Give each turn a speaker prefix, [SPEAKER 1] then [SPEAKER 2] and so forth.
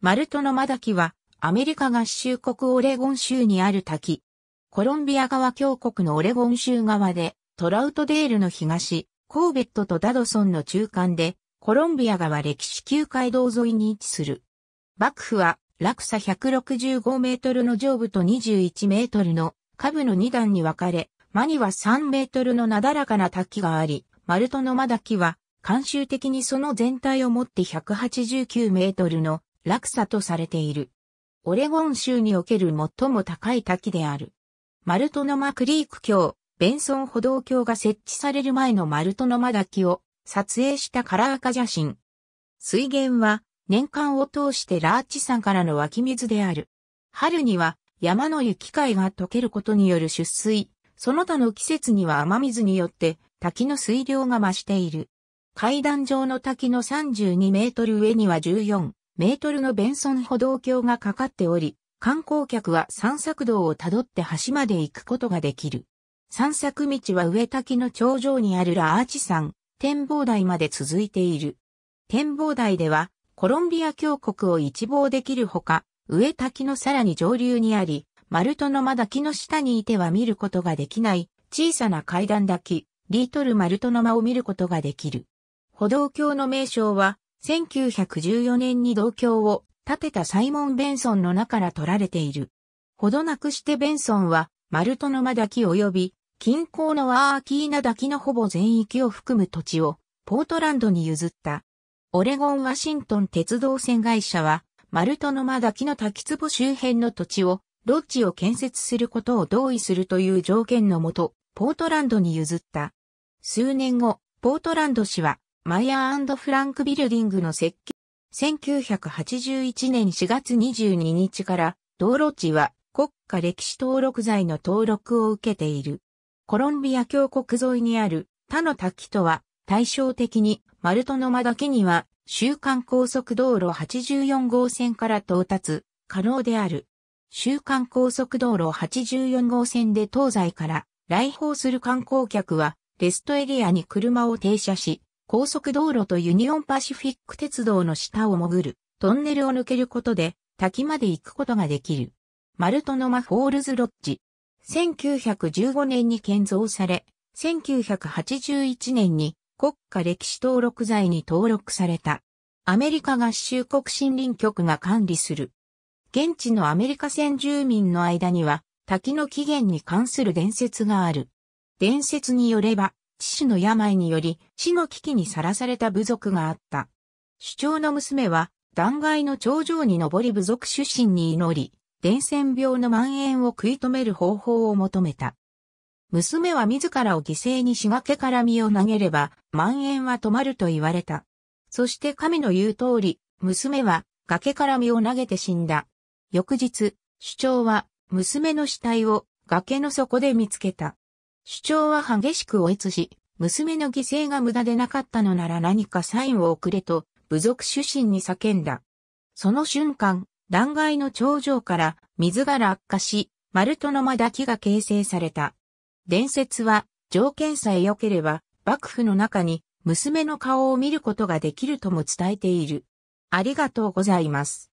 [SPEAKER 1] マルトノマダキは、アメリカ合衆国オレゴン州にある滝。コロンビア川峡谷のオレゴン州側で、トラウトデールの東、コーベットとダドソンの中間で、コロンビア川歴史旧街道沿いに位置する。幕府は、落差165メートルの上部と21メートルの下部の2段に分かれ、間には3メートルのなだらかな滝があり、マルトノマダキは、慣習的にその全体をもって189メートルの落差とされている。オレゴン州における最も高い滝である。マルトノマクリーク橋、ベンソン歩道橋が設置される前のマルトノマ滝を撮影したカラー化写真。水源は年間を通してラーチ山からの湧き水である。春には山の雪解が溶けることによる出水、その他の季節には雨水によって滝の水量が増している。階段状の滝の32メートル上には14メートルのベンソン歩道橋がかかっており、観光客は散策道をたどって橋まで行くことができる。散策道は上滝の頂上にあるラアーチ山、展望台まで続いている。展望台では、コロンビア峡谷を一望できるほか、上滝のさらに上流にあり、マルトのまだ木の下にいては見ることができない小さな階段滝、リートルマルトの間を見ることができる。歩道橋の名称は1914年に同郷を建てたサイモン・ベンソンの名から取られている。ほどなくしてベンソンは、マルトノマ滝及び、近郊のワーキーナ滝のほぼ全域を含む土地を、ポートランドに譲った。オレゴン・ワシントン鉄道船会社は、マルトノマ滝の滝壺周辺の土地を、ロッジを建設することを同意するという条件のもと、ポートランドに譲った。数年後、ポートランド市はマイヤーフランクビルディングの設計。1981年4月22日から道路地は国家歴史登録財の登録を受けている。コロンビア峡谷沿いにある他の滝とは対照的に丸ルの間だけには週間高速道路84号線から到達可能である。週間高速道路84号線で東西から来訪する観光客はレストエリアに車を停車し高速道路とユニオンパシフィック鉄道の下を潜るトンネルを抜けることで滝まで行くことができる。マルトノマフォールズロッジ。1915年に建造され、1981年に国家歴史登録財に登録された。アメリカ合衆国森林局が管理する。現地のアメリカ先住民の間には、滝の起源に関する伝説がある。伝説によれば、父の病により死の危機にさらされた部族があった。主張の娘は、断崖の頂上に登り部族出身に祈り、伝染病の蔓延を食い止める方法を求めた。娘は自らを犠牲に仕掛けから身を投げれば、蔓延は止まると言われた。そして神の言う通り、娘は崖から身を投げて死んだ。翌日、主張は娘の死体を崖の底で見つけた。主張は激しく追いつし、娘の犠牲が無駄でなかったのなら何かサインを送れと、部族主審に叫んだ。その瞬間、断崖の頂上から水が落下し、丸トの間だけが形成された。伝説は、条件さえ良ければ、幕府の中に娘の顔を見ることができるとも伝えている。ありがとうございます。